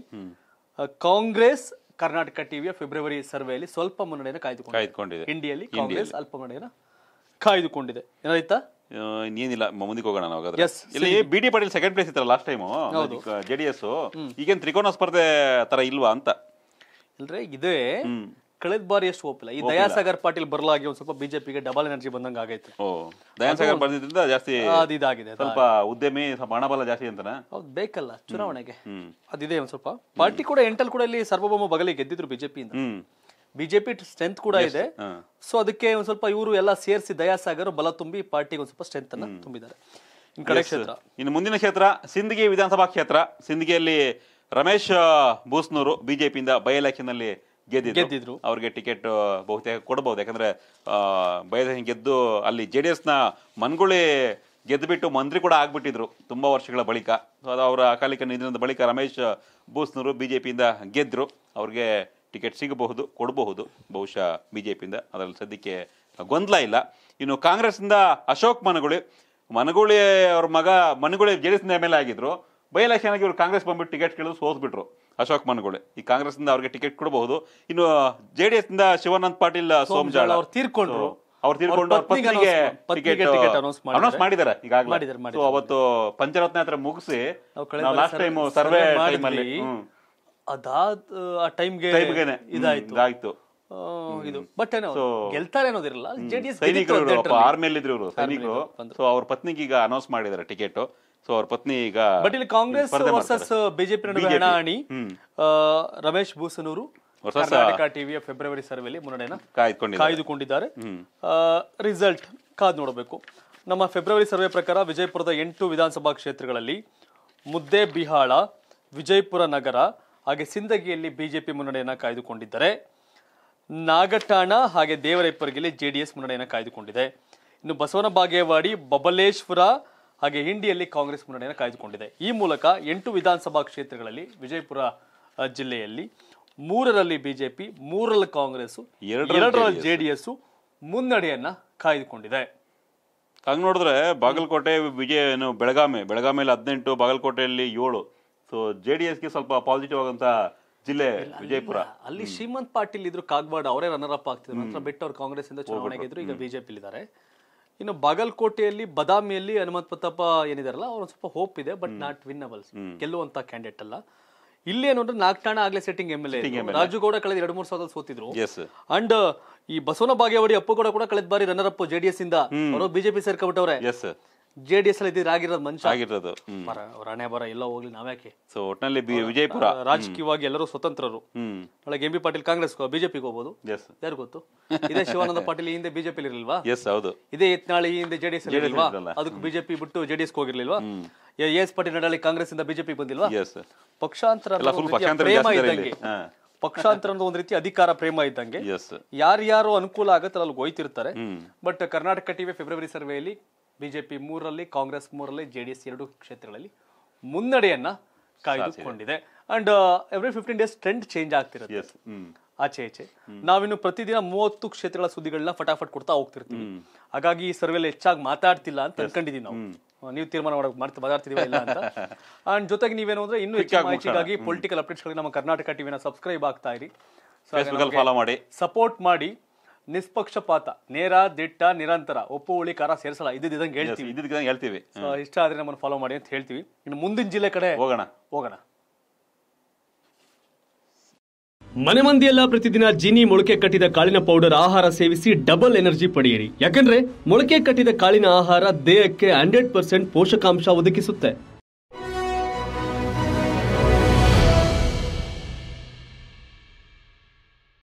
A: ಕಾಂಗ್ರೆಸ್ ಕರ್ನಾಟಕ ಟಿವಿಯ ಫೆಬ್ರವರಿ ಸರ್ವೆಯಲ್ಲಿ ಸ್ವಲ್ಪ ಮುನ್ನಡೆಯನ್ನು ಕಾಯ್ದುಕೊಂಡಿದೆ ಇಂಡಿಯಲ್ಲಿ ಕಾಂಗ್ರೆಸ್ ಅಲ್ಪ ಕಾಯ್ದುಕೊಂಡಿದೆ ಏನಾಯ್ತಾ
B: ಇನ್ನೇನಿಲ್ಲ ಮುಂದಕ್ಕೆ ಹೋಗೋಣ ನಾವು ಇಲ್ಲಿ B D Patil second place ಇತ್ತಲ್ಲ ಲಾಸ್ಟ್ ಟೈಮು ಜೆಡಿಎಸ್ ಈಗೇನು ತ್ರಿಕೋನ ಸ್ಪರ್ಧೆ ತರ ಇಲ್ವಾ ಅಂತ
A: ಇಲ್ರಿ ಇದೇ ಕಳೆದ ಬಾರಿ ಎಷ್ಟು ಒಪ್ಪಿಲ್ಲ ಈ ದಯಾಸಾಗರ್ ಪಾಟೀಲ್ ಬರಲಾಗಿ ಒಂದ್ ಸ್ವಲ್ಪ ಬಿಜೆಪಿಗೆ ಡಬಲ್ ಎನರ್ಜಿ ಬಂದಂಗ ಆಗೈತೆ ದಯಾಸಾಗರ್ ಬಂದಿದ್ರಿಂದ
B: ಜಾಸ್ತಿ ಅದು ಇದಾಗಿದೆ ಸ್ವಲ್ಪ ಉದ್ಯಮಿ ಸ್ವಲ್ಪ ಹಣಬಲ ಜಾಸ್ತಿ ಅಂತನ ಹೌದು
A: ಬೇಕಲ್ಲ ಚುನಾವಣೆಗೆ ಅದಿದೆ ಒಂದ್ ಸ್ವಲ್ಪ ಪಾರ್ಟಿ ಕೂಡ ಎಂಟಲ್ ಕೂಡ ಇಲ್ಲಿ ಸರ್ವಭೌಮ ಬಗಲಿ ಗೆದ್ದಿದ್ರು ಬಿಜೆಪಿಯಿಂದ ಬಿಜೆಪಿ ಸ್ಟ್ರೆಂತ್ ಕೂಡ ಇದೆ ಸೊ ಅದಕ್ಕೆ ಒಂದ್ ಸ್ವಲ್ಪ ಇವರು ಎಲ್ಲ ಸೇರಿಸಿ ದಯಾಸಾಗರ್ ಬಲ ತುಂಬಿ ಪಾರ್ಟಿಗೆ ಒಂದ್ ಸ್ವಲ್ಪ ಸ್ಟ್ರೆಂತ್ ಅನ್ನ ತುಂಬಿದ್ದಾರೆ
B: ಇನ್ನು ಮುಂದಿನ ಕ್ಷೇತ್ರ ಸಿಂದಗಿ ವಿಧಾನಸಭಾ ಕ್ಷೇತ್ರ ಸಿಂದಗಿಯಲ್ಲಿ ರಮೇಶ್ ಬೂಸ್ನೂರು ಬಿಜೆಪಿಯಿಂದ ಬೈ ಎಲೆಕ್ಷನ್ ಗೆದ್ದಿದ್ರು ಅವ್ರಿಗೆ ಟಿಕೆಟ್ ಬಹುತೇಕ ಕೊಡಬಹುದು ಯಾಕಂದ್ರೆ ಹಿಂಗೆ ಗೆದ್ದು ಅಲ್ಲಿ ಜೆ ಡಿ ಎಸ್ನ ಮನ್ಗುಳಿ ಗೆದ್ದುಬಿಟ್ಟು ಮಂತ್ರಿ ಕೂಡ ಆಗ್ಬಿಟ್ಟಿದ್ರು ತುಂಬ ವರ್ಷಗಳ ಬಳಿಕ ಅದು ಅವರ ಅಕಾಲಿಕ ನಿಧನದ ಬಳಿಕ ರಮೇಶ್ ಬೂಸ್ನವರು ಬಿ ಜೆ ಪಿಯಿಂದ ಗೆದ್ದರು ಅವ್ರಿಗೆ ಟಿಕೆಟ್ ಸಿಗಬಹುದು ಕೊಡಬಹುದು ಬಹುಶಃ ಬಿ ಜೆ ಪಿಯಿಂದ ಅದರಲ್ಲಿ ಸದ್ಯಕ್ಕೆ ಗೊಂದಲ ಇಲ್ಲ ಇನ್ನು ಕಾಂಗ್ರೆಸ್ನಿಂದ ಅಶೋಕ್ ಮನಗುಳಿ ಮನಗುಳಿ ಅವ್ರ ಮಗ ಮನಗುಳಿ ಜೆ ಡಿ ಎಸ್ ಮೇಲೆ ಆಗಿದ್ರು ಬೈ ಎಲೆಕ್ಷನ್ಗೆ ಇವರು ಕಾಂಗ್ರೆಸ್ ಬಂದ್ಬಿಟ್ಟು ಟಿಕೆಟ್ ಕೇಳಿದ್ರು ಸೋತ್ಬಿಟ್ರು ಅಶೋಕ್ ಮನಗೋಳೆ ಈ ಕಾಂಗ್ರೆಸ್ನಿಂದ ಅವ್ರಿಗೆ ಟಿಕೆಟ್ ಕೊಡಬಹುದು ಇನ್ನು J D S Shivanand Patil Somajal ಅವ್ರು ತೀರ್ಕೊಂಡ್ರು ಅವ್ರು ತೀರ್ಕೊಂಡು ಅವ್ರ ಪತ್ನಿಗೆ ಟಿಕೆಟ್ ಅನೌನ್ಸ್ ಮಾಡಿದ್ದಾರೆ ಈಗಾಗಲೇ ಸೊ ಅವತ್ತು ಪಂಚರತ್ನ ಹತ್ರ ಮುಗಿಸಿ
A: ಲಾಸ್ಟ್ ಟೈಮ್ ಸರ್ವೆ ಟೈಮ್ ಅಲ್ಲಿ ಅದಾದ ಆ ಟೈಮ್ಗೆ ಇದಾಯ್ತು
B: ಇದಾಯ್ತು ಇದು ಬಟ್ ಏನೋ ಗೆಲ್ತಾರೆ
A: ಅನ್ನೋದಿರಲ್ಲ ಜೆಡಿಎಸ್ ಸೈನಿಕರು ಆರ್ಮಿಯಲ್ಲಿ
B: ಇದ್ರು ಸೈನಿಕರು ಸೊ ಅವ್ರ ಪತ್ನಿಗೆ ಈಗ ಅನೌನ್ಸ್ ಮಾಡಿದ್ದಾರೆ ಟಿಕೆಟ್ ಸೊ ಅವ್ರ ಪತ್ನಿ ಈಗ ಬಟ್ ಇಲ್ಲಿ ಕಾಂಗ್ರೆಸ್ ವರ್ಸಸ್ ಬಿಜೆಪಿ ನಡುವೆ
A: ರಮೇಶ್ ಭೂಸನೂರು ಕರ್ನಾಟಕ ಟಿವಿಯ ಫೆಬ್ರವರಿ ಸರ್ವೆಯಲ್ಲಿ ಮುನ್ನಡೆಯನ್ನ ಕಾಯ್ದುಕೊಂಡಿದ್ದಾರೆ ರಿಸಲ್ಟ್ ಕಾದ್ ನೋಡಬೇಕು ನಮ್ಮ ಫೆಬ್ರವರಿ ಸರ್ವೆ ಪ್ರಕಾರ ವಿಜಯಪುರದ ಎಂಟು ವಿಧಾನಸಭಾ ಕ್ಷೇತ್ರಗಳಲ್ಲಿ ಮುದ್ದೆ ಬಿಹಾಳ ವಿಜಯಪುರ ನಗರ ಹಾಗೆ ಸಿಂದಗಿಯಲ್ಲಿ ಬಿಜೆಪಿ ಮುನ್ನಡೆಯನ್ನ ಕಾಯ್ದುಕೊಂಡಿದ್ದಾರೆ ನಾಗಠಾಣ ಹಾಗೆ ದೇವರೈಪರ್ಗಿಯಲ್ಲಿ ಜೆಡಿಎಸ್ ಮುನ್ನಡೆಯನ್ನ ಕಾಯ್ದುಕೊಂಡಿದೆ ಇನ್ನು ಬಸವನ ಬಾಗೇವಾಡಿ ಬಬಲೇಶ್ವರ ಹಾಗೆ ಹಿಂಡಿಯಲ್ಲಿ ಕಾಂಗ್ರೆಸ್ ಮುನ್ನಡೆಯನ್ನು ಕಾಯ್ದುಕೊಂಡಿದೆ ಈ ಮೂಲಕ ಎಂಟು ವಿಧಾನಸಭಾ ಕ್ಷೇತ್ರಗಳಲ್ಲಿ ವಿಜಯಪುರ ಜಿಲ್ಲೆಯಲ್ಲಿ ಮೂರರಲ್ಲಿ ಬಿಜೆಪಿ ಮೂರರಲ್ಲಿ ಕಾಂಗ್ರೆಸ್ ಎರಡರಲ್ಲಿ ಜೆಡಿಎಸ್ ಮುನ್ನಡೆಯನ್ನ ಕಾಯ್ದುಕೊಂಡಿದೆ
B: ಹಾಗೆ ನೋಡಿದ್ರೆ ಬಾಗಲಕೋಟೆ ವಿಜಯ ಏನು ಬೆಳಗಾವಿ ಬೆಳಗಾವಿಯಲ್ಲಿ ಹದಿನೆಂಟು ಬಾಗಲಕೋಟೆಯಲ್ಲಿ ಏಳು
A: ಸೊ ಜೆ ಡಿ ಎಸ್ಗೆ ಸ್ವಲ್ಪ ಪಾಸಿಟಿವ್ ಆಗಂತ ಜಿಲ್ಲೆ ವಿಜಯಪುರ ಅಲ್ಲಿ ಶ್ರೀಮಂತ್ ಪಾಟೀಲ್ ಇದ್ರು ಕಾಗವಾಡ ಅವರೇ ರನ್ನರ್ ಅಪ್ ಆಗ್ತಿದ್ರು ನಂತರ ಬಿಟ್ಟು ಅವ್ರು ಕಾಂಗ್ರೆಸ್ ಇಂದ ಚುನಾವಣೆಗೆ ಇದ್ರು ಈಗ ಬಿಜೆಪಿ ಇದ್ದಾರೆ ಇನ್ನು ಬಾಗಲಕೋಟೆಯಲ್ಲಿ ಬದಾಮಿಯಲ್ಲಿ ಹನುಮಂತ ಪ್ರತಾಪ ಏನಿದಾರಲ್ಲ ಅವ್ರು ಸ್ವಲ್ಪ ಹೋಪ್ ಇದೆ ಬಟ್ ನಾಟ್ ವಿನ್ನಬಲ್ಸ್ ಗೆಲ್ಲುವಂತ ಕ್ಯಾಂಡಿಡೇಟ್ ಅಲ್ಲ ಇಲ್ಲಿ ಏನು ಅಂದ್ರೆ ನಾಗ್ಟಾಣ ಆಗ್ಲೇ sitting M L A Rajugouda ಕಳೆದ ಎರಡ್ ಮೂರ್ ಸಾವಿರದಲ್ಲಿ ಸೋತಿದ್ರು ಅಂಡ್ ಈ ಬಸವನ ಬಾಗೇವಾಡಿ ಗೌಡ ಕೂಡ ಕಳೆದ ಬಾರಿ ರನ್ನರ್ ಅಪ್ ಜೆಡಿಎಸ್ ಇಂದ ಅವರು ಬಿಜೆಪಿ ಸೇರ್ಕೊಂಡ್ಬಿಟ್ಟವ್ರೆ ಜೆ ಡಿ ಎಸ್ ಅಲ್ಲಿ ಇದ್ದಿದ್ರೆ ಆಗಿರೋದು ಮನುಷ್ಯ ಆಗಿರೋದು ಮರ ಬರ ಎಲ್ಲ ಹೋಗ್ಲಿ ನಾವ್ಯಾಕೆ
B: ಸೊ ಒಟ್ನಲ್ಲಿ ವಿಜಯಪುರ ರಾಜಕೀಯವಾಗಿ
A: ಎಲ್ಲರೂ ಸ್ವತಂತ್ರರು ಒಳಗೆ M B Patil Congress BJP ಹೋಗ್ಬೋದು ಎಸ್ ಯಾರು ಗೊತ್ತು ಇದೇ ಶಿವಾನಂದ ಪಾಟೀಲ್ ಹಿಂದೆ ಬಿಜೆಪಿ ಇರಲಿಲ್ವಾ ಎಸ್ ಹೌದು ಇದೇ ಎತ್ನಾಳಿ ಹಿಂದೆ ಜೆಡಿಎಸ್ ಇರಲಿಲ್ವಾ ಅದಕ್ಕೆ ಬಿಜೆಪಿ ಬಿಟ್ಟು ಜೆಡಿಎಸ್ ಹೋಗಿರ್ಲಿಲ್ವಾ ಎಸ್ ಪಾಟೀಲ್ ನಡಾಳಿ ಕಾಂಗ್ರೆಸ್ ಇಂದ ಬಿಜೆಪಿ ಬಂದಿಲ್ವಾ ಪಕ್ಷಾಂತರ ಪಕ್ಷಾಂತರ ಪ್ರೇಮ ಇದ್ದಂಗೆ. ಪಕ್ಷಾಂತರ ಒಂದ್ ರೀತಿ ಅಧಿಕಾರ ಪ್ರೇಮ ಇದ್ದಂಗೆ ಎಸ್ ಯಾರ್ಯಾರು ಅನುಕೂಲ ಆಗತ್ತೆ ಅಲ್ಲಿ ಹೋಯ್ತಿರ್ತಾರೆ ಬಟ್ ಕರ್ನಾಟಕ ಟಿವಿ ಫೆಬ್ರವರಿ ಸರ್ವೆಯಲ್ಲಿ ಬಿಜೆಪಿ ಮೂರರಲ್ಲಿ ಕಾಂಗ್ರೆಸ್ ಮೂರರಲ್ಲಿ ಜೆ ಡಿ ಎಸ್ ಎರಡು ಕ್ಷೇತ್ರಗಳಲ್ಲಿ ಮುನ್ನಡೆಯನ್ನ ಕಾಯ್ದುಕೊಂಡಿದೆ and every fifteen days trend change ಆಗ್ತಿರುತ್ತೆ ಆಚೆ ಈಚೆ ನಾವಿನ್ನು ಪ್ರತಿದಿನ ಮೂವತ್ತು ಕ್ಷೇತ್ರಗಳ ಸುದ್ದಿಗಳನ್ನ ಫಟಾಫಟ್ ಕೊಡ್ತಾ ಹೋಗ್ತಿರ್ತೀವಿ ಹಾಗಾಗಿ ಈ ಸರ್ವೇಲಿ ಹೆಚ್ಚಾಗಿ ಮಾತಾಡ್ತಿಲ್ಲ ಅಂತ ಅನ್ಕೊಂಡಿದೀವಿ ನಾವು ನೀವು ತೀರ್ಮಾನ ಮಾಡಕ್ ಮಾಡ್ತಾ ಮಾತಾಡ್ತಿದೀವಿ ಇಲ್ಲ ಅಂತ ಅಂಡ್ ಜೊತೆಗೆ ನೀವೇನು ಅಂದ್ರೆ ಇನ್ನು ಹೆಚ್ಚಾಗಿ ಮಾಹಿತಿಗಾಗಿ ಪೊಲಿಟಿಕಲ್ ಅಪ್ಡೇಟ್ಸ್ಗಳಿಗೆ ನಮ್ಮ ಕರ್ನಾಟಕ ಟಿವಿನ ಸಬ್ಸ್ಕ್ರೈಬ್ ಆಗ್ತಾ ಇರಿ ಸಪೋರ್ಟ್ ಮಾಡಿ ನಿಷ್ಪಕ್ಷಪಾತ ನೇರ ದಿಟ್ಟ ನಿರಂತರ ಒಪ್ಪು ಹುಳಿ ಖಾರ ಸೇರಿಸಲ್ಲ ಇದ್ದಿದ್ದಂಗೆ ಹೇಳ್ತೀವಿ ಇದ್ದಿದ್ದಂಗೆ ಹೇಳ್ತೀವಿ ಇಷ್ಟ ಆದ್ರೆ ನಮ್ಮನ್ನು ಫಾಲೋ ಮಾಡಿ ಅಂತ ಹೇಳ್ತೀವಿ ಇನ್ನು ಮುಂದಿನ ಜಿಲ್ಲೆ ಕಡೆ ಹೋಗೋಣ ಹೋಗೋಣ ಮನೆ ಮಂದಿಯೆಲ್ಲ ಪ್ರತಿದಿನ ಜೀನಿ ಮೊಳಕೆ ಕಟ್ಟಿದ ಕಾಳಿನ ಪೌಡರ್ ಆಹಾರ ಸೇವಿಸಿ ಡಬಲ್ ಎನರ್ಜಿ ಪಡೆಯಿರಿ ಯಾಕಂದ್ರೆ ಮೊಳಕೆ ಕಟ್ಟಿದ ಕಾಳಿನ ಆಹಾರ ದೇಹಕ್ಕೆ ಹಂಡ್ರೆಡ್ ಪರ್ಸೆಂಟ್ ಪೋಷಕಾಂಶ ಒದಗಿಸುತ್ತೆ